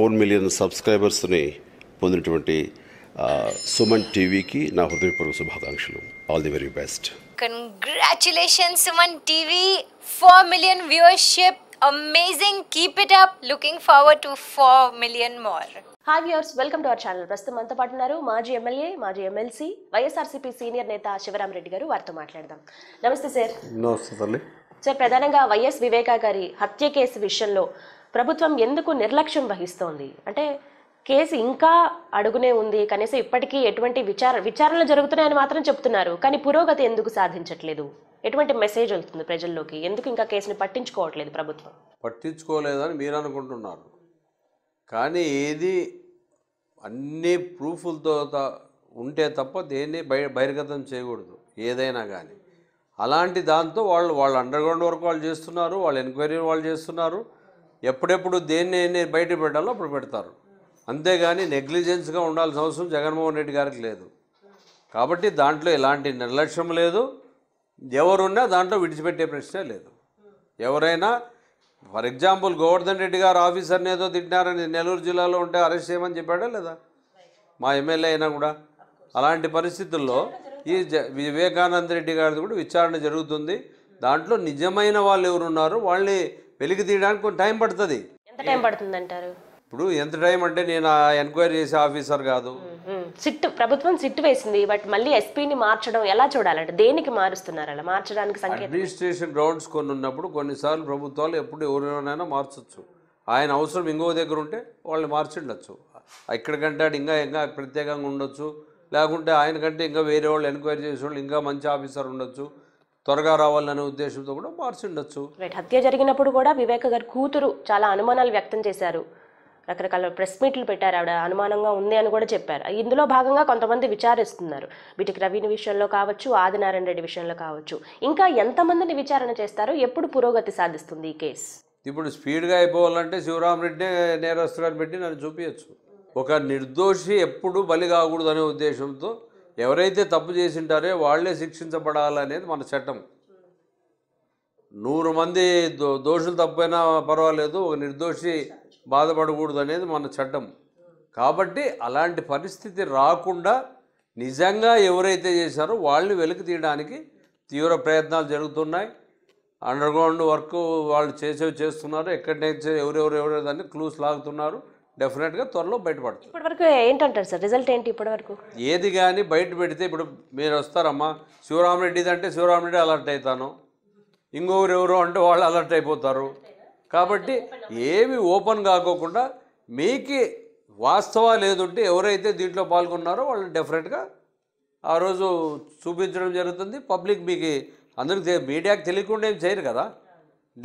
Four million సబ్స్క్రైబర్స్ని పొందినటువంటి సుమన్ టీవీకి నా హృదయపూర్వక శుభాకాంక్షలు all the very best congratulation Suman TV four million viewership amazing keep it up looking forward to four million more hi viewers welcome to our channel ప్రస్తుతం అంతా పాటు ఉన్నారు మాజీ ఎమ్మెల్యే మాజీ ఎమ్మెల్సీ వైఎస్ఆర్సీపీ సీనియర్ నేత రెడ్డి గారు వారితో మాట్లాడదాం నమస్తే సార్ నమస్తే సార్ ప్రధానంగా వైఎస్ వివేకా గారి హత్య కేసు విషయంలో ప్రభుత్వం ఎందుకు నిర్లక్ష్యం వహిస్తోంది అంటే కేసు ఇంకా అడుగునే ఉంది కనీసం ఇప్పటికీ ఎటువంటి విచార విచారణలు జరుగుతున్నాయని మాత్రం చెప్తున్నారు కానీ పురోగతి ఎందుకు సాధించట్లేదు ఎటువంటి మెసేజ్ వెళ్తుంది ప్రజల్లోకి ఎందుకు ఇంకా కేసుని పట్టించుకోవట్లేదు ప్రభుత్వం పట్టించుకోలేదని మీరు అనుకుంటున్నారు కానీ ఏది అన్ని ప్రూఫ్లతో ఉంటే తప్ప దేన్ని బై బహిర్గతం చేయకూడదు ఏదైనా కానీ అలాంటి దాంతో వాళ్ళు వాళ్ళు అండర్గ్రౌండ్ వరకు వర్క్ వాళ్ళు చేస్తున్నారు వాళ్ళు ఎంక్వైరీ వాళ్ళు చేస్తున్నారు ఎప్పుడెప్పుడు దేన్ని బయట పెట్టాలో అప్పుడు పెడతారు అంతేగాని నెగ్లిజెన్స్గా ఉండాల్సిన అవసరం జగన్మోహన్ రెడ్డి గారికి లేదు కాబట్టి దాంట్లో ఎలాంటి నిర్లక్ష్యం లేదు ఎవరున్నా దాంట్లో విడిచిపెట్టే ప్రశ్నే లేదు ఎవరైనా ఫర్ ఎగ్జాంపుల్ గోవర్ధన్ రెడ్డి గారు ఆఫీసర్ని ఏదో తింటున్నారని నెల్లూరు జిల్లాలో ఉంటే అరెస్ట్ చేయమని చెప్పాడా లేదా మా ఎమ్మెల్యే అయినా కూడా అలాంటి పరిస్థితుల్లో ఈ వివేకానంద రెడ్డి గారిది కూడా విచారణ జరుగుతుంది దాంట్లో నిజమైన వాళ్ళు ఎవరున్నారు వాళ్ళని వెలికి తీయడానికి కొంచెం టైం పడుతుంది ఎంత టైం పడుతుంది అంటారు ఇప్పుడు ఎంత టైం అంటే నేను ఎంక్వైరీ చేసే ఆఫీసర్ కాదు సిట్ ప్రభుత్వం సిట్ వేసింది బట్ మళ్ళీ ఎస్పీని మార్చడం ఎలా చూడాలంటే దేనికి మారుస్తున్నారు అలా మార్చడానికి అడ్మినిస్ట్రేషన్ గ్రౌండ్స్ కొన్ని ఉన్నప్పుడు కొన్నిసార్లు ప్రభుత్వాలు ఎప్పుడు ఎవరినైనా మార్చొచ్చు ఆయన అవసరం ఇంకో దగ్గర ఉంటే వాళ్ళని మార్చిండొచ్చు ఎక్కడికంటే ఇంకా ఇంకా ప్రత్యేకంగా ఉండొచ్చు లేకుంటే ఆయనకంటే ఇంకా వేరే వాళ్ళు ఎంక్వైరీ చేసే వాళ్ళు ఇంకా మంచి ఆఫీసర్ ఉండొచ్చు త్వరగా రావాలనే ఉద్దేశంతో కూడా మార్చి ఉండొచ్చు హత్య జరిగినప్పుడు కూడా వివేక్ గారి కూతురు చాలా అనుమానాలు వ్యక్తం చేశారు రకరకాల ప్రెస్ మీట్లు పెట్టారు ఆవిడ అనుమానంగా ఉంది అని కూడా చెప్పారు ఇందులో భాగంగా కొంతమంది విచారిస్తున్నారు వీటికి రవిని విషయంలో కావచ్చు ఆదినారాయణ రెడ్డి విషయంలో కావచ్చు ఇంకా ఎంతమందిని విచారణ చేస్తారో ఎప్పుడు పురోగతి సాధిస్తుంది ఈ కేసు ఇప్పుడు స్పీడ్గా అయిపోవాలంటే రెడ్డి నేరస్తుగాని పెట్టి నన్ను చూపించచ్చు ఒక నిర్దోషి ఎప్పుడు బలి కాకూడదనే ఉద్దేశంతో ఎవరైతే తప్పు చేసింటారో వాళ్లే శిక్షించబడాలనేది మన చట్టం నూరు మంది దో దోషులు తప్పైనా పర్వాలేదు ఒక నిర్దోషి బాధపడకూడదు అనేది మన చట్టం కాబట్టి అలాంటి పరిస్థితి రాకుండా నిజంగా ఎవరైతే చేశారో వాళ్ళని వెలికి తీయడానికి తీవ్ర ప్రయత్నాలు జరుగుతున్నాయి అండర్గ్రౌండ్ వర్క్ వాళ్ళు చేసేవి చేస్తున్నారు నుంచి ఎవరెవరు ఎవరెవరు దాన్ని క్లూస్ లాగుతున్నారు డెఫినెట్గా త్వరలో బయటపడుతుంది ఇప్పటి వరకు ఏంటంటారు సార్ రిజల్ట్ ఏంటి ఇప్పటి వరకు ఏది కానీ బయట పెడితే ఇప్పుడు మీరు వస్తారమ్మా శివరామరెడ్డిది అంటే శివరామరెడ్డి అలర్ట్ అవుతాను ఇంకొకరు ఎవరు అంటే వాళ్ళు అలర్ట్ అయిపోతారు కాబట్టి ఏమి ఓపెన్ కాకోకుండా మీకి వాస్తవాలు ఏదుంటే ఎవరైతే దీంట్లో పాల్గొన్నారో వాళ్ళని డెఫినెట్గా ఆ రోజు చూపించడం జరుగుతుంది పబ్లిక్ మీకు అందరికి మీడియాకి తెలియకుండా ఏం చేయరు కదా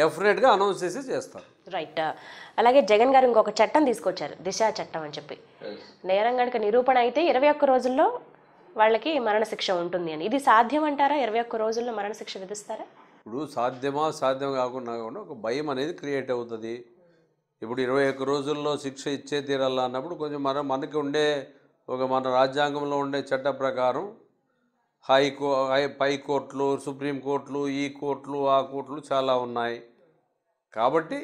డెఫినెట్గా అనౌన్స్ చేసి చేస్తారు రైట్ అలాగే జగన్ గారు ఇంకొక చట్టం తీసుకొచ్చారు దిశ చట్టం అని చెప్పి నేరం గనుక నిరూపణ అయితే ఇరవై ఒక్క రోజుల్లో వాళ్ళకి మరణశిక్ష ఉంటుంది అని ఇది సాధ్యం అంటారా ఇరవై ఒక్క రోజుల్లో మరణశిక్ష విధిస్తారా ఇప్పుడు సాధ్యమా సాధ్యం కాకుండా ఒక భయం అనేది క్రియేట్ అవుతుంది ఇప్పుడు ఇరవై ఒక్క రోజుల్లో శిక్ష ఇచ్చే తీరాలా అన్నప్పుడు కొంచెం మన మనకి ఉండే ఒక మన రాజ్యాంగంలో ఉండే చట్ట ప్రకారం హైకో పై కోర్టులు సుప్రీం ఈ కోర్టులు ఆ కోర్టులు చాలా ఉన్నాయి కాబట్టి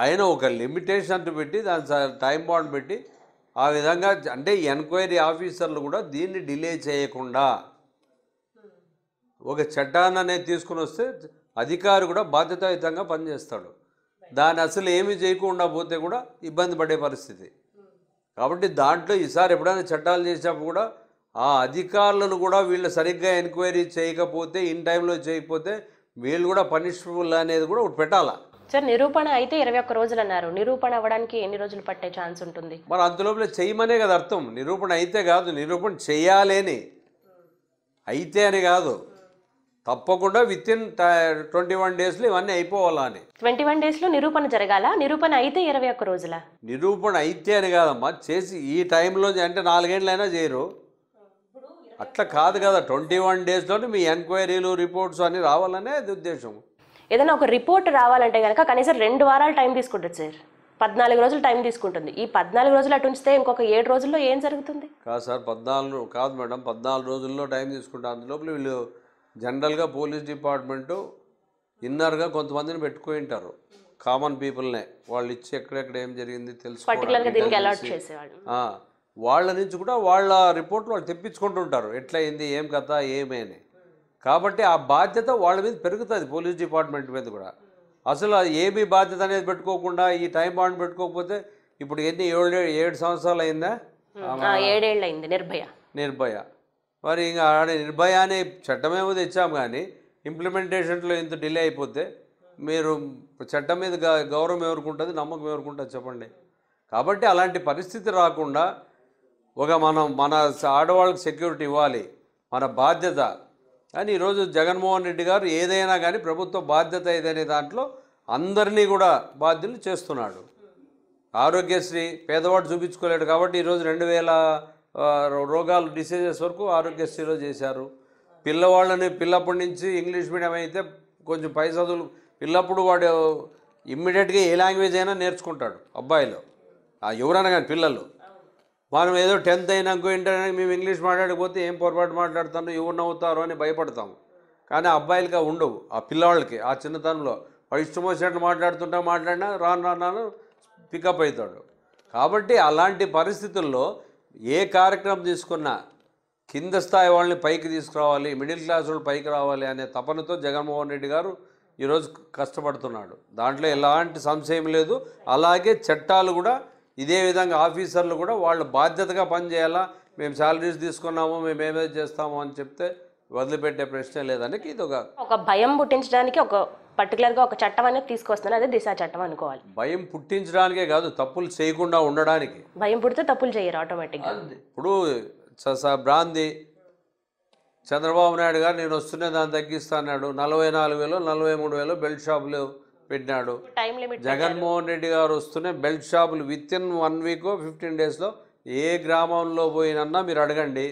ఆయన ఒక లిమిటేషన్ అంటూ పెట్టి దాని టైం బాండ్ పెట్టి ఆ విధంగా అంటే ఎంక్వైరీ ఆఫీసర్లు కూడా దీన్ని డిలే చేయకుండా ఒక చట్టాన్ని అనేది తీసుకుని వస్తే అధికారి కూడా బాధ్యతాయుతంగా పనిచేస్తాడు దాన్ని అసలు ఏమి చేయకుండా పోతే కూడా ఇబ్బంది పడే పరిస్థితి కాబట్టి దాంట్లో ఈసారి ఎప్పుడైనా చట్టాలు చేసినప్పుడు కూడా ఆ అధికారులను కూడా వీళ్ళు సరిగ్గా ఎంక్వైరీ చేయకపోతే ఇన్ టైంలో చేయకపోతే వీళ్ళు కూడా పనిష్బుల్ అనేది కూడా పెట్టాలి సార్ నిరూపణ అయితే ఇరవై ఒక్క రోజులు అన్నారు నిరూపణ అవ్వడానికి ఎన్ని రోజులు పట్టే ఛాన్స్ ఉంటుంది మరి అందులోపల చేయమనే కదా అర్థం నిరూపణ అయితే కాదు నిరూపణ చేయాలని అయితే అని కాదు తప్పకుండా విత్ ఇన్ ట్వంటీ వన్ డేస్లో ఇవన్నీ అయిపోవాలా అని ట్వంటీ వన్ డేస్లో నిరూపణ జరగాల నిరూపణ అయితే ఇరవై ఒక్క రోజుల నిరూపణ అయితే అని కాదమ్మా చేసి ఈ టైంలో అంటే నాలుగేళ్ళైనా చేయరు అట్లా కాదు కదా ట్వంటీ వన్ డేస్లో మీ ఎంక్వైరీలు రిపోర్ట్స్ అన్నీ రావాలనే అది ఉద్దేశం ఏదైనా ఒక రిపోర్ట్ రావాలంటే కనుక కనీసం రెండు వారాలు టైం తీసుకుంటుంది సార్ పద్నాలుగు రోజులు టైం తీసుకుంటుంది ఈ పద్నాలుగు రోజులు అటు ఉంచితే ఇంకొక ఏడు రోజుల్లో ఏం జరుగుతుంది కాదు సార్ పద్నాలుగు కాదు మేడం పద్నాలుగు రోజుల్లో టైం తీసుకుంటారు అందులోపల వీళ్ళు జనరల్గా పోలీస్ డిపార్ట్మెంటు ఇన్నర్గా కొంతమందిని పెట్టుకుని ఉంటారు కామన్ పీపుల్నే వాళ్ళు ఇచ్చి ఎక్కడెక్కడ ఏం జరిగింది తెలుసు వాళ్ళ నుంచి కూడా వాళ్ళ రిపోర్ట్లు వాళ్ళు తెప్పించుకుంటుంటారు ఎట్లయింది ఏం కథ ఏమే అని కాబట్టి ఆ బాధ్యత వాళ్ళ మీద పెరుగుతుంది పోలీస్ డిపార్ట్మెంట్ మీద కూడా అసలు ఏమీ బాధ్యత అనేది పెట్టుకోకుండా ఈ టైం బాండ్ పెట్టుకోకపోతే ఇప్పుడు ఎన్ని ఏడు ఏడు సంవత్సరాలు అయిందా ఏడేళ్ళు అయింది నిర్భయ నిర్భయ మరి ఇంకా నిర్భయ అనే చట్టమేమో తెచ్చాము కానీ ఇంప్లిమెంటేషన్లో ఇంత డిలే అయిపోతే మీరు చట్టం మీద గౌరవం ఎవరుకుంటుంది నమ్మకం ఎవరుకుంటుంది చెప్పండి కాబట్టి అలాంటి పరిస్థితి రాకుండా ఒక మనం మన ఆడవాళ్ళకి సెక్యూరిటీ ఇవ్వాలి మన బాధ్యత అని ఈరోజు జగన్మోహన్ రెడ్డి గారు ఏదైనా కానీ ప్రభుత్వ బాధ్యత ఏదనే దాంట్లో అందరినీ కూడా బాధ్యులు చేస్తున్నాడు ఆరోగ్యశ్రీ పేదవాడు చూపించుకోలేడు కాబట్టి ఈరోజు రెండు వేల రోగాలు డిసీజెస్ వరకు ఆరోగ్యశ్రీలో చేశారు పిల్లవాళ్ళని పిల్లప్పటి నుంచి ఇంగ్లీష్ మీడియం అయితే కొంచెం పై చదువులు పిల్లప్పుడు వాడు ఇమ్మీడియట్గా ఏ లాంగ్వేజ్ అయినా నేర్చుకుంటాడు అబ్బాయిలో ఎవరైనా కానీ పిల్లలు మనం ఏదో టెన్త్ అయినాక ఇంటర్ మేము ఇంగ్లీష్ మాట్లాడకపోతే ఏం పొరపాటు మాట్లాడుతాను ఎవరు అని భయపడతాం కానీ అబ్బాయిలుగా ఉండవు ఆ పిల్లవాళ్ళకి ఆ చిన్నతనంలో వాడు ఇష్టం వచ్చినట్టు మాట్లాడుతుంటా మాట్లాడినా రాను రాను రాను పికప్ అవుతాడు కాబట్టి అలాంటి పరిస్థితుల్లో ఏ కార్యక్రమం తీసుకున్నా కింద స్థాయి వాళ్ళని పైకి తీసుకురావాలి మిడిల్ క్లాస్ వాళ్ళు పైకి రావాలి అనే తపనతో జగన్మోహన్ రెడ్డి గారు ఈరోజు కష్టపడుతున్నాడు దాంట్లో ఎలాంటి సంశయం లేదు అలాగే చట్టాలు కూడా ఇదే విధంగా ఆఫీసర్లు కూడా వాళ్ళు బాధ్యతగా పనిచేయాలా మేము శాలరీస్ తీసుకున్నాము మేము ఏమేమి చేస్తాము అని చెప్తే వదిలిపెట్టే ప్రశ్న లేదని ఇది ఒక ఒక భయం పుట్టించడానికి ఒక పర్టికులర్గా ఒక చట్టం అనేది తీసుకొస్తాను అదే దిశ చట్టం అనుకోవాలి భయం పుట్టించడానికే కాదు తప్పులు చేయకుండా ఉండడానికి భయం పుడితే తప్పులు చేయరు ఆటోమేటిక్గా ఇప్పుడు బ్రాంది చంద్రబాబు నాయుడు గారు నేను వస్తున్న దాన్ని తగ్గిస్తాన్నాడు నలభై నాలుగు వేలు నలభై మూడు వేలు బెల్ట్ షాపులు పెట్టినాడు జగన్మోహన్ రెడ్డి గారు వస్తూనే బెల్ట్ షాపులు with in one week fifteen డేస్లో ఏ గ్రామంలో పోయినన్నా మీరు అడగండి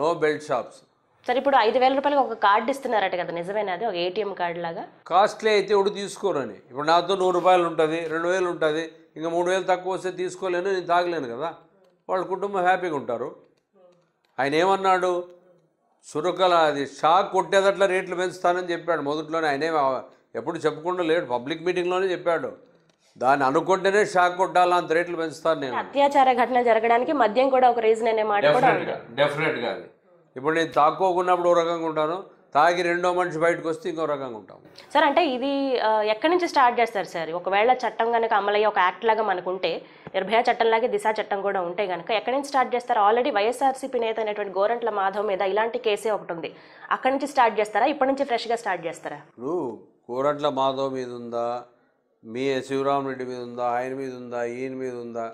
నో బెల్ట్ షాప్స్ సరే ఇప్పుడు ఐదు వేల రూపాయలకి ఒక కార్డు ఇస్తున్నారట కదా నిజమేనా అది ఒక ఏటీఎం కార్డు లాగా కాస్ట్లీ అయితే ఒకటి తీసుకోరని ఇప్పుడు నాతో నూరు రూపాయలు ఉంటుంది రెండు వేలు ఉంటుంది ఇంకా మూడు వేలు తక్కువ వస్తే తీసుకోలేను నేను తాగలేను కదా వాళ్ళ కుటుంబం హ్యాపీగా ఉంటారు ఆయన ఏమన్నాడు చురుకల అది షాక్ కొట్టేదట్లా రేట్లు పెంచుతానని చెప్పాడు మొదట్లోనే ఆయనే ఎప్పుడు చెప్పకుండా లేడు పబ్లిక్ మీటింగ్లోనే చెప్పాడు దాన్ని అనుకుంటేనే షాక్ కొట్టాలంత అంత రేట్లు పెంచుతాను నేను అత్యాచార ఘటన జరగడానికి మద్యం కూడా ఒక రీజన్ అనే మాట డెఫినెట్గా ఇప్పుడు నేను తాక్కోకున్నప్పుడు ఓ రకంగా ఉంటాను తాగి రెండో మనిషి బయటకు వస్తే ఇంకో రకంగా ఉంటాం సార్ అంటే ఇది ఎక్కడి నుంచి స్టార్ట్ చేస్తారు సార్ ఒకవేళ చట్టం కనుక అమలయ్యే ఒక యాక్ట్ లాగా మనకుంటే నిర్భయ చట్టం లాగే దిశ చట్టం కూడా ఉంటే కనుక ఎక్కడి నుంచి స్టార్ట్ చేస్తారు ఆల్రెడీ వైఎస్ఆర్సీపీ నేత అనేటువంటి గోరంట్ల మాధవ్ మీద ఇలాంటి కేసే ఒకటి ఉంది అక్కడి నుంచి స్టార్ట్ చేస్తారా ఇప్పటి నుంచి ఫ్రెష్గా స్టార్ట్ చేస్తారా కోరట్ల మాధవ్ మీద ఉందా మీ శివరామరెడ్డి మీద ఉందా ఆయన మీద ఉందా ఈయన మీద ఉందా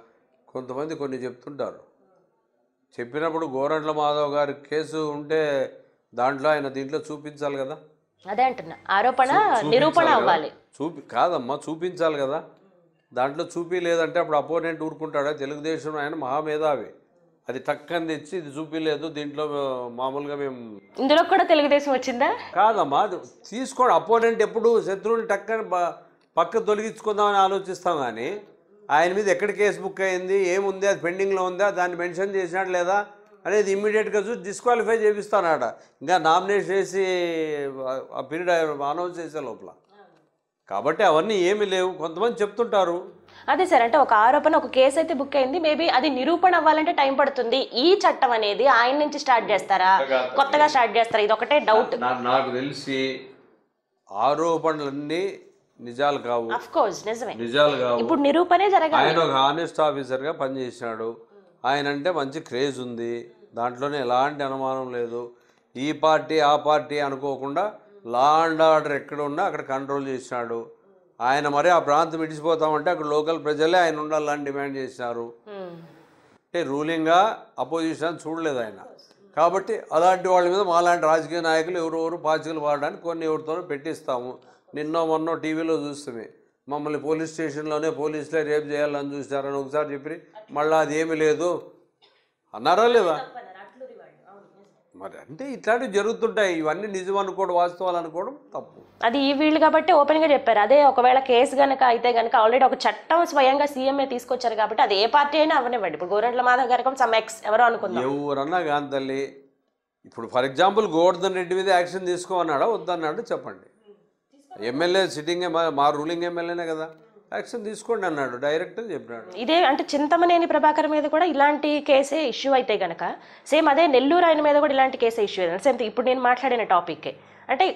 కొంతమంది కొన్ని చెప్తుంటారు చెప్పినప్పుడు గోరంట్ల మాధవ్ గారి కేసు ఉంటే దాంట్లో ఆయన దీంట్లో చూపించాలి కదా అదే అంటున్నా ఆరోపణ నిరూపణ అవ్వాలి చూపి కాదమ్మా చూపించాలి కదా దాంట్లో చూపి లేదంటే అప్పుడు అపోనెంట్ ఊరుకుంటాడా తెలుగుదేశం ఆయన మహామేధావి అది టక్కని తెచ్చి ఇది చూపించలేదు దీంట్లో మామూలుగా మేము ఇందులో కూడా తెలుగుదేశం వచ్చిందా కాదమ్మా తీసుకోండి అపోనెంట్ ఎప్పుడు శత్రువుని టక్కని పక్క తొలగించుకుందామని ఆలోచిస్తాం కానీ ఆయన మీద ఎక్కడ కేసు బుక్ అయింది ఏముంది అది పెండింగ్లో ఉందా దాన్ని మెన్షన్ చేసినాడు లేదా అనేది ఇమ్మీడియట్గా చూసి డిస్క్వాలిఫై చేపిస్తానాడ ఇంకా నామినేషన్ చేసి ఆ పీరియడ్ అనౌన్స్ చేసే లోపల కాబట్టి అవన్నీ ఏమీ లేవు కొంతమంది చెప్తుంటారు అదే సార్ అంటే ఒక ఆరోపణ ఒక కేసు అయితే బుక్ అయింది మేబీ అది నిరూపణ అవ్వాలంటే టైం పడుతుంది ఈ చట్టం అనేది ఆయన నుంచి స్టార్ట్ చేస్తారా కొత్తగా స్టార్ట్ చేస్తారా ఇది ఒకటే డౌట్ నాకు తెలిసి ఆరోపణలన్నీ నిజాలు కావు నిజాలు కావు ఇప్పుడు నిరూపణే ఆయన ఒక ఆఫీసర్ ఆఫీసర్గా పనిచేసినాడు ఆయన అంటే మంచి క్రేజ్ ఉంది దాంట్లోనే ఎలాంటి అనుమానం లేదు ఈ పార్టీ ఆ పార్టీ అనుకోకుండా లా అండ్ ఆర్డర్ ఎక్కడ ఉన్నా అక్కడ కంట్రోల్ చేసినాడు ఆయన మరీ ఆ ప్రాంతం విడిచిపోతామంటే అక్కడ లోకల్ ప్రజలే ఆయన ఉండాలని డిమాండ్ చేసినారు hmm. అంటే రూలింగ్గా అపోజిషన్ చూడలేదు ఆయన కాబట్టి అలాంటి వాళ్ళ మీద మాలాంటి రాజకీయ నాయకులు ఎవరెవరు పాచికలు పాడడానికి కొన్ని ఎవరితోనో పెట్టిస్తాము నిన్నో మొన్నో టీవీలో చూస్తుంది మమ్మల్ని పోలీస్ స్టేషన్లోనే పోలీసులే రేపు చేయాలని చూశారని ఒకసారి చెప్పి మళ్ళీ అది ఏమీ లేదు అన్నారా లేదా మరి అంటే ఇట్లాంటివి జరుగుతుంటాయి ఇవన్నీ నిజం అనుకోవడం వాస్తవాలు అనుకోవడం తప్పు అది ఈ వీళ్ళు కాబట్టి ఓపెన్ గా చెప్పారు అదే ఒకవేళ కేసు గనక అయితే గనక ఆల్రెడీ ఒక చట్టం స్వయంగా సీఎంఏ తీసుకొచ్చారు కాబట్టి అది ఏ పార్టీ అయినా అవనివ్వండి ఇప్పుడు గోరంట్ల మాధవ్ గారు సమ్ ఎక్స్ ఎవరో అనుకుందాం ఎవరన్నా కానీ తల్లి ఇప్పుడు ఫర్ ఎగ్జాంపుల్ గోవర్ధన్ రెడ్డి మీద యాక్షన్ తీసుకోమన్నాడా వద్దన్నాడు చెప్పండి ఎమ్మెల్యే సిట్టింగ్ మా రూలింగ్ ఎమ్మెల్యేనే కదా యాక్షన్ తీసుకోండి అన్నాడు డైరెక్ట్ చెప్పినాడు ఇదే అంటే చింతమనేని ప్రభాకర్ మీద కూడా ఇలాంటి కేసే ఇష్యూ అయితే గనక సేమ్ అదే నెల్లూరు ఆయన మీద కూడా ఇలాంటి కేసే ఇష్యూ అయితే సేమ్ ఇప్పుడు నేను మాట్లాడిన టాపిక్కే అంటే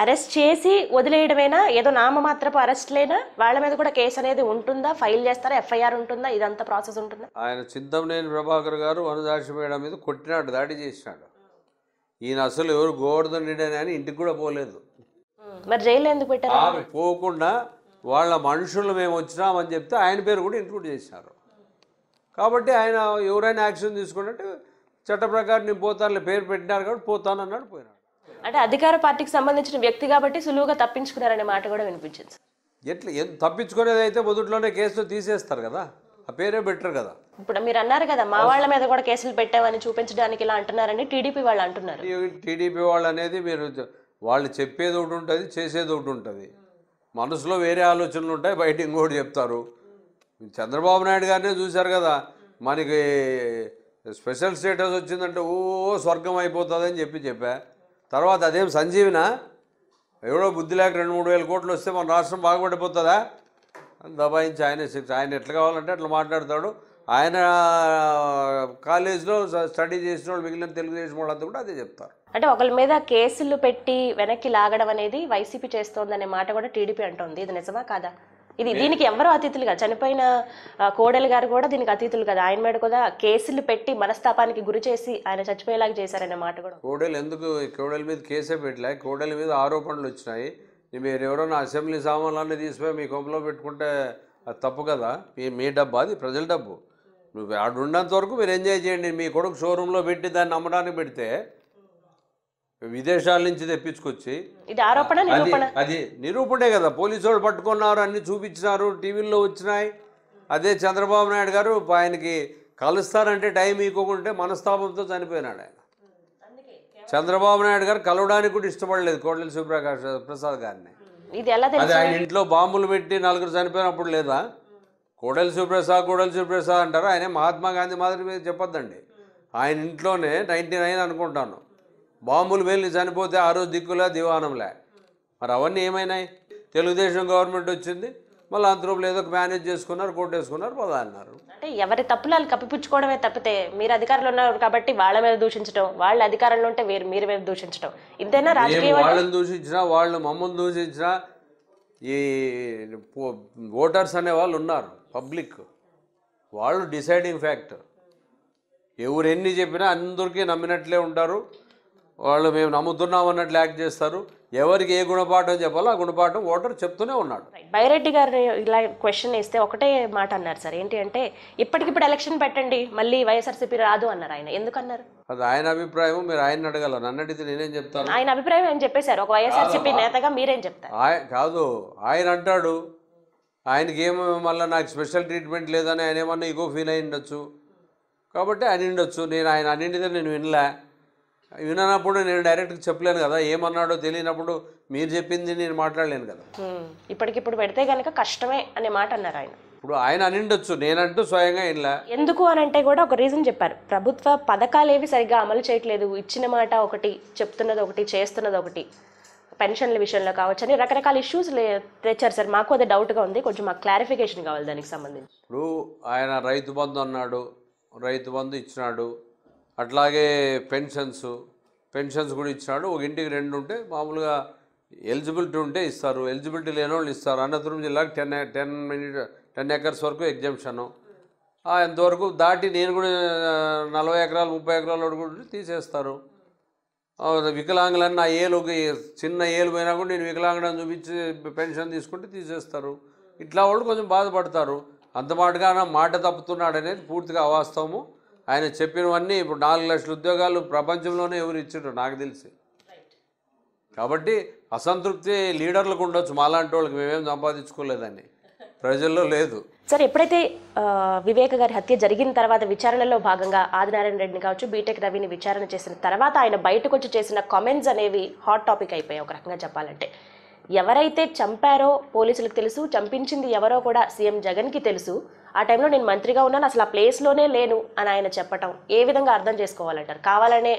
అరెస్ట్ చేసి వదిలేయడమేనా ఏదో నామ మాత్రపు అరెస్ట్ లేనా వాళ్ళ మీద కూడా కేసు అనేది ఉంటుందా ఫైల్ చేస్తారా ఎఫ్ఐఆర్ ఉంటుందా ఇదంతా ప్రాసెస్ ఉంటుందా ఆయన చింతమనేని ప్రభాకర్ గారు వనదాక్షి మేడం మీద కొట్టినాడు దాడి చేసినాడు ఈయన అసలు ఎవరు గోవర్ధన్ రెడ్డి అని ఇంటికి కూడా పోలేదు మరి జైలు ఎందుకు పెట్టారు పోకుండా వాళ్ళ మనుషులు మేము వచ్చినామని చెప్తే ఆయన పేరు కూడా ఇంక్లూడ్ చేశారు కాబట్టి ఆయన ఎవరైనా యాక్షన్ తీసుకున్నట్టు చట్ట ప్రకారం నేను పోతానులే పేరు పెట్టినారు కాబట్టి పోతాను అన్నాడు పోయినాడు అంటే అధికార పార్టీకి సంబంధించిన వ్యక్తి కాబట్టి సులువుగా తప్పించుకున్నారనే మాట కూడా వినిపించింది ఎట్లా తప్పించుకునేది అయితే మొదట్లోనే కేసులు తీసేస్తారు కదా ఆ పేరే బెటర్ కదా ఇప్పుడు మీరు అన్నారు కదా మా వాళ్ళ మీద కూడా కేసులు పెట్టామని చూపించడానికి ఇలా అంటున్నారని టీడీపీ వాళ్ళు అంటున్నారు టీడీపీ వాళ్ళు అనేది మీరు వాళ్ళు చెప్పేది ఒకటి ఉంటుంది చేసేది ఒకటి ఉంటుంది మనసులో వేరే ఆలోచనలు ఉంటాయి బయట ఇంకోటి చెప్తారు చంద్రబాబు నాయుడు గారినే చూశారు కదా మనకి స్పెషల్ స్టేటస్ వచ్చిందంటే ఓ స్వర్గం అయిపోతుంది అని చెప్పి చెప్పా తర్వాత అదేం సంజీవిన ఎవడో బుద్ధి లేక రెండు మూడు వేల కోట్లు వస్తే మన రాష్ట్రం బాగుపడిపోతుందా దబాయించి ఆయన ఆయన ఎట్లా కావాలంటే అట్లా మాట్లాడతాడు ఆయన కాలేజ్లో స్టడీ చేసిన వాళ్ళు మిగిలిన తెలుగుదేశం వాళ్ళంతా కూడా అదే చెప్తారు అంటే ఒకరి మీద కేసులు పెట్టి వెనక్కి లాగడం అనేది వైసీపీ చేస్తోందనే మాట కూడా టీడీపీ అంటుంది ఇది నిజమా కాదా ఇది దీనికి ఎవరు అతిథులు కదా చనిపోయిన కోడలి గారు కూడా దీనికి అతిథులు కదా ఆయన మీద కూడా కేసులు పెట్టి మనస్తాపానికి గురి చేసి ఆయన చచ్చిపోయేలాగా చేశారనే మాట కూడా కోడలు ఎందుకు కోడలి మీద కేసే పెట్టలే కోడలి మీద ఆరోపణలు వచ్చినాయి మీరు ఎవరైనా అసెంబ్లీ సామాన్లన్నీ తీసిపోయి మీ కొంపలో పెట్టుకుంటే అది తప్పు కదా మీ మీ డబ్బు అది ప్రజల డబ్బు నువ్వు ఉండేంత వరకు మీరు ఎంజాయ్ చేయండి మీ కొడుకు షోరూంలో పెట్టి దాన్ని అమ్మడానికి పెడితే విదేశాల నుంచి తెప్పించుకొచ్చి అది నిరూపణే కదా పోలీసు వాళ్ళు పట్టుకున్నారు అన్ని చూపించినారు టీవీల్లో వచ్చినాయి అదే చంద్రబాబు నాయుడు గారు ఆయనకి కలుస్తారంటే టైం ఇవ్వకుంటే మనస్తాపంతో చనిపోయినాడు ఆయన చంద్రబాబు నాయుడు గారు కలవడానికి కూడా ఇష్టపడలేదు కోడలి శివప్రకాష్ ప్రసాద్ గారిని అది ఆయన ఇంట్లో బాంబులు పెట్టి నలుగురు చనిపోయినప్పుడు లేదా కోడలి సుప్రసా కోడలి సుప్రసా అంటారు ఆయన మహాత్మా గాంధీ మాదిరి మీద చెప్పొద్దండి ఆయన ఇంట్లోనే నైంటీ నైన్ అనుకుంటాను బాంబులు వెళ్ళి చనిపోతే ఆ రోజు దిక్కులే దివానంలే మరి అవన్నీ ఏమైనాయి తెలుగుదేశం గవర్నమెంట్ వచ్చింది మళ్ళీ అంతలోపు ఏదో మేనేజ్ చేసుకున్నారు వేసుకున్నారు పదా అన్నారు అంటే ఎవరి తప్పులు వాళ్ళు కప్పిపుచ్చుకోవడమే తప్పితే మీరు అధికారంలో ఉన్నారు కాబట్టి వాళ్ళ మీద దూషించడం వాళ్ళ అధికారంలో ఉంటే మీరు మీరు మీద దూషించడం ఇంతైనా రాజకీయ వాళ్ళని దూషించినా వాళ్ళు మమ్మల్ని దూషించినా ఈ ఓటర్స్ అనే వాళ్ళు ఉన్నారు పబ్లిక్ వాళ్ళు డిసైడింగ్ ఫ్యాక్టర్ ఎవరు ఎన్ని చెప్పినా అందరికీ నమ్మినట్లే ఉంటారు వాళ్ళు మేము నమ్ముతున్నాం అన్నట్లు యాక్ట్ చేస్తారు ఎవరికి ఏ గుణపాఠం చెప్పాలో ఆ గుణపాఠం ఓటర్ చెప్తూనే ఉన్నాడు బైరెడ్డి గారు ఇలా క్వశ్చన్ వేస్తే ఒకటే మాట అన్నారు సార్ ఏంటి అంటే ఇప్పటికిప్పుడు ఎలక్షన్ పెట్టండి మళ్ళీ వైఎస్ఆర్సీపీ రాదు అన్నారు ఆయన ఎందుకు అన్నారు అది ఆయన అభిప్రాయం మీరు ఆయన అడగాల నన్ను అడిగితే నేనేం చెప్తాను ఆయన అభిప్రాయం ఏం చెప్పేశారు ఒక వైఎస్ఆర్సీపీ నేతగా మీరేం చెప్తారు కాదు ఆయన అంటాడు ఆయనకి ఏమో మళ్ళీ నాకు స్పెషల్ ట్రీట్మెంట్ లేదని ఆయన ఏమన్నా ఇగో ఫీల్ అయి ఉండొచ్చు కాబట్టి అని ఉండొచ్చు నేను ఆయన అన్నింటిదే నేను వినలే విననప్పుడు నేను డైరెక్ట్గా చెప్పలేను కదా ఏమన్నాడో తెలియనప్పుడు మీరు చెప్పింది నేను మాట్లాడలేను కదా ఇప్పటికిప్పుడు పెడితే కనుక కష్టమే అనే మాట అన్నారు ఆయన ఇప్పుడు ఆయన అనిండొచ్చు నేనంటూ స్వయంగా వినలే ఎందుకు అని అంటే కూడా ఒక రీజన్ చెప్పారు ప్రభుత్వ పథకాలు ఏవి సరిగ్గా అమలు చేయట్లేదు ఇచ్చిన మాట ఒకటి చెప్తున్నది ఒకటి చేస్తున్నది ఒకటి పెన్షన్ల విషయంలో కావచ్చు అని రకరకాల ఇష్యూస్ తెచ్చారు సార్ మాకు అది డౌట్గా ఉంది కొంచెం మాకు క్లారిఫికేషన్ కావాలి దానికి సంబంధించి ఇప్పుడు ఆయన రైతు బంధు అన్నాడు రైతు బంధు ఇచ్చినాడు అట్లాగే పెన్షన్స్ పెన్షన్స్ కూడా ఇచ్చినాడు ఒక ఇంటికి రెండు ఉంటే మామూలుగా ఎలిజిబిలిటీ ఉంటే ఇస్తారు ఎలిజిబిలిటీ లేని వాళ్ళు ఇస్తారు అనంతపురం జిల్లాకి ten ten minute ten acres వరకు ఎగ్జామ్షను ఎంతవరకు దాటి నేను కూడా నలభై ఎకరాలు ముప్పై ఎకరాలు కూడా తీసేస్తారు వికలాంగులన్న ఒక చిన్న ఏలు పోయినా కూడా నేను వికలాంగుడని చూపించి పెన్షన్ తీసుకుంటే తీసేస్తారు ఇట్లా వాళ్ళు కొంచెం బాధపడతారు అంత మాటగా మాట తప్పుతున్నాడు అనేది పూర్తిగా అవాస్తవము ఆయన చెప్పినవన్నీ ఇప్పుడు నాలుగు లక్షల ఉద్యోగాలు ప్రపంచంలోనే ఎవరు ఇచ్చిండ్రు నాకు తెలిసి కాబట్టి అసంతృప్తి లీడర్లకు ఉండొచ్చు మాలాంటి వాళ్ళకి మేమేం సంపాదించుకోలేదని ప్రజల్లో లేదు సార్ ఎప్పుడైతే వివేక్ గారి హత్య జరిగిన తర్వాత విచారణలో భాగంగా ఆదినారాయణ రెడ్డిని కావచ్చు బీటెక్ రవిని విచారణ చేసిన తర్వాత ఆయన బయటకు వచ్చి చేసిన కామెంట్స్ అనేవి హాట్ టాపిక్ అయిపోయాయి ఒక రకంగా చెప్పాలంటే ఎవరైతే చంపారో పోలీసులకు తెలుసు చంపించింది ఎవరో కూడా సీఎం జగన్కి తెలుసు ఆ టైంలో నేను మంత్రిగా ఉన్నాను అసలు ఆ ప్లేస్లోనే లేను అని ఆయన చెప్పటం ఏ విధంగా అర్థం చేసుకోవాలంటారు కావాలనే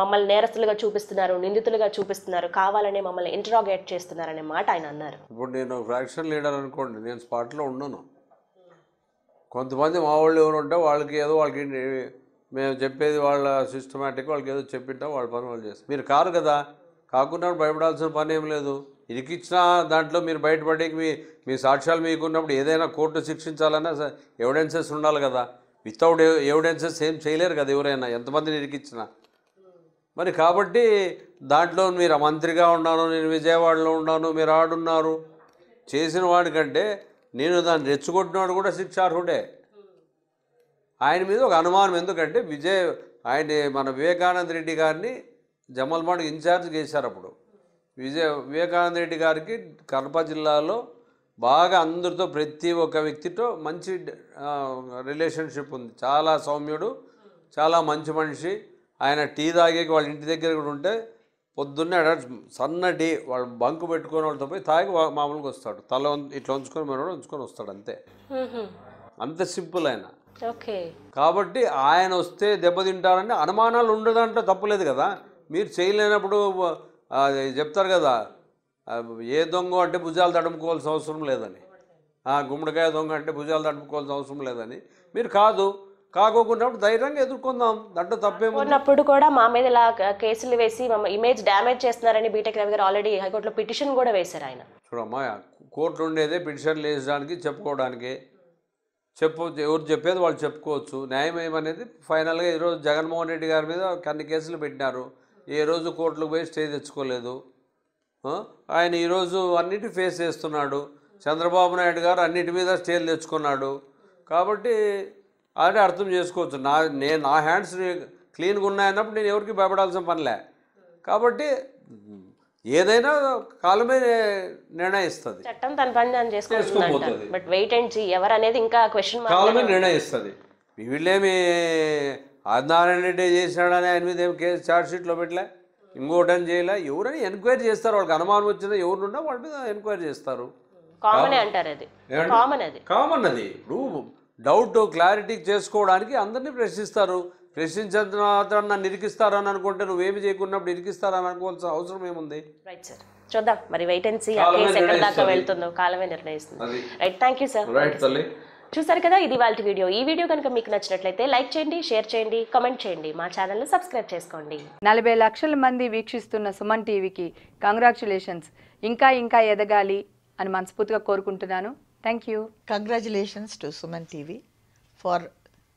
మమ్మల్ని నేరస్తులుగా చూపిస్తున్నారు నిందితులుగా చూపిస్తున్నారు కావాలనే మమ్మల్ని ఇంటరాగేట్ చేస్తున్నారనే మాట ఆయన అన్నారు ఇప్పుడు నేను ఫ్రాక్షన్ లీడర్ అనుకోండి నేను స్పాట్లో ఉన్నాను కొంతమంది మా వాళ్ళు ఎవరు ఉంటే వాళ్ళకి ఏదో వాళ్ళకి మేము చెప్పేది వాళ్ళ సిస్టమేటిక్ వాళ్ళకి ఏదో చెప్పింటాం వాళ్ళ పని వాళ్ళు చేస్తారు మీరు కారు కదా కాకుండా భయపడాల్సిన పని ఏం లేదు ఇరికిచ్చిన దాంట్లో మీరు బయటపడి మీ మీ సాక్ష్యాలు మీకున్నప్పుడు ఏదైనా కోర్టు శిక్షించాలన్నా ఎవిడెన్సెస్ ఉండాలి కదా వితౌట్ ఎవిడెన్సెస్ ఏం చేయలేరు కదా ఎవరైనా ఎంతమందిని ఇరికిచ్చిన మరి కాబట్టి దాంట్లో మీరు మంత్రిగా ఉన్నాను నేను విజయవాడలో ఉన్నాను మీరు ఆడున్నారు చేసిన వాడికంటే నేను దాన్ని రెచ్చగొట్టినాడు కూడా శిక్షార్హుడే ఆయన మీద ఒక అనుమానం ఎందుకంటే విజయ్ ఆయన మన వివేకానంద రెడ్డి గారిని జమల్మాడు ఇన్ఛార్జ్ చేశారు అప్పుడు విజయ వివేకానంద రెడ్డి గారికి కడప జిల్లాలో బాగా అందరితో ప్రతి ఒక్క వ్యక్తితో మంచి రిలేషన్షిప్ ఉంది చాలా సౌమ్యుడు చాలా మంచి మనిషి ఆయన టీ తాగేకి వాళ్ళ ఇంటి దగ్గర కూడా ఉంటే పొద్దున్నే సన్నటి వాళ్ళు బంకు పెట్టుకుని వాళ్ళతో పోయి తాగి మామూలుగా వస్తాడు తల ఇట్లా ఉంచుకొని మన ఉంచుకొని వస్తాడు అంతే అంత సింపుల్ ఆయన ఓకే కాబట్టి ఆయన వస్తే దెబ్బతింటారని అనుమానాలు ఉండదంటే తప్పలేదు కదా మీరు చేయలేనప్పుడు చెప్తారు కదా ఏ దొంగ అంటే భుజాలు తడుముకోవాల్సిన అవసరం లేదని గుమ్మడికాయ దొంగ అంటే భుజాలు తడుముకోవాల్సిన అవసరం లేదని మీరు కాదు కాకోకున్నప్పుడు ధైర్యంగా ఎదుర్కొందాం దాంట్లో తప్పేమో ఉన్నప్పుడు కూడా మా మీద ఇలా కేసులు వేసి ఇమేజ్ డ్యామేజ్ చేస్తున్నారని బీటెక్ రవి గారు ఆల్రెడీ హైకోర్టులో పిటిషన్ కూడా వేశారు ఆయన చూడమ్మా కోర్టు ఉండేదే పిటిషన్లు వేసడానికి చెప్పుకోవడానికి చెప్పు ఎవరు చెప్పేది వాళ్ళు చెప్పుకోవచ్చు న్యాయం ఏమనేది ఫైనల్గా ఈరోజు జగన్మోహన్ రెడ్డి గారి మీద కన్ని కేసులు పెట్టినారు ఏ రోజు కోర్టులకు పోయి స్టే తెచ్చుకోలేదు ఆయన ఈరోజు అన్నిటి ఫేస్ చేస్తున్నాడు చంద్రబాబు నాయుడు గారు అన్నిటి మీద స్టేలు తెచ్చుకున్నాడు కాబట్టి అది అర్థం చేసుకోవచ్చు నా నేను నా హ్యాండ్స్ క్లీన్గా ఉన్నాయన్నప్పుడు నేను ఎవరికి భయపడాల్సిన పనిలే కాబట్టి ఏదైనా కాలమే నిర్ణయిస్తుంది కాలమే నిర్ణయిస్తుంది వీళ్ళేమి ఆదినారాయణ రెడ్డి చేసినాడని ఆయన మీద ఏమి కేసు ఛార్జ్ షీట్లో పెట్టలే అని చేయలే ఎవరైనా ఎంక్వైరీ చేస్తారు వాళ్ళకి అనుమానం వచ్చినా ఎవరున్నా వాళ్ళ మీద ఎంక్వైరీ చేస్తారు కామన్ అది కామన్ అది కామన్ అది ఇప్పుడు డౌట్ క్లారిటీ చేసుకోవడానికి అందరినీ ప్రశ్నిస్తారు ప్రశ్నించిన మాత్రం నన్ను ఇరికిస్తారు అని అనుకుంటే నువ్వేమి చేయకున్నప్పుడు ఇరికిస్తారు అని అనుకోవాల్సిన అవసరం ఏముంది రైట్ సార్ చూద్దాం మరి వెయిట్ అండ్ సీ కేసు ఎక్కడ దాకా వెళ్తుందో కాలమే నిర్ణయిస్తుంది రైట్ థ్యాంక్ యూ సార్ చూసారు కదా ఇది వాళ్ళ వీడియో ఈ వీడియో కనుక మీకు నచ్చినట్లయితే లైక్ చేయండి షేర్ చేయండి కమెంట్ చేయండి మా ఛానల్ను సబ్స్క్రైబ్ చేసుకోండి నలభై లక్షల మంది వీక్షిస్తున్న సుమన్ టీవీకి కంగ్రాచులేషన్స్ ఇంకా ఇంకా ఎదగాలి అని మనస్ఫూర్తిగా కోరుకుంటున్నాను Thank you. Congratulations to Suman TV for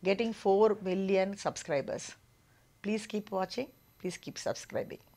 getting 4 million subscribers. Please keep watching. Please keep subscribing.